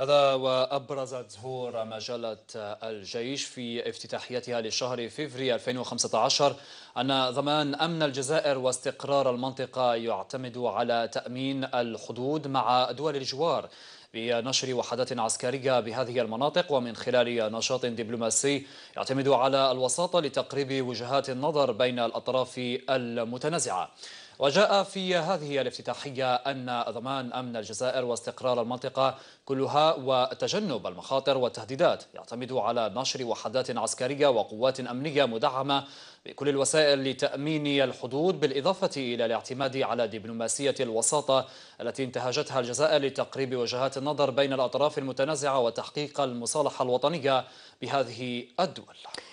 هذا وأبرزت ظهور مجلة الجيش في افتتاحيتها لشهر فيفري 2015 أن ضمان أمن الجزائر واستقرار المنطقة يعتمد على تأمين الحدود مع دول الجوار بنشر وحدات عسكرية بهذه المناطق ومن خلال نشاط دبلوماسي يعتمد على الوساطة لتقريب وجهات النظر بين الأطراف المتنازعة وجاء في هذه الافتتاحية أن ضمان أمن الجزائر واستقرار المنطقة كلها وتجنب المخاطر والتهديدات يعتمد على نشر وحدات عسكرية وقوات أمنية مدعمة بكل الوسائل لتأمين الحدود بالإضافة إلى الاعتماد على دبلوماسية الوساطة التي انتهجتها الجزائر لتقريب وجهات النظر بين الأطراف المتنازعة وتحقيق المصالحة الوطنية بهذه الدول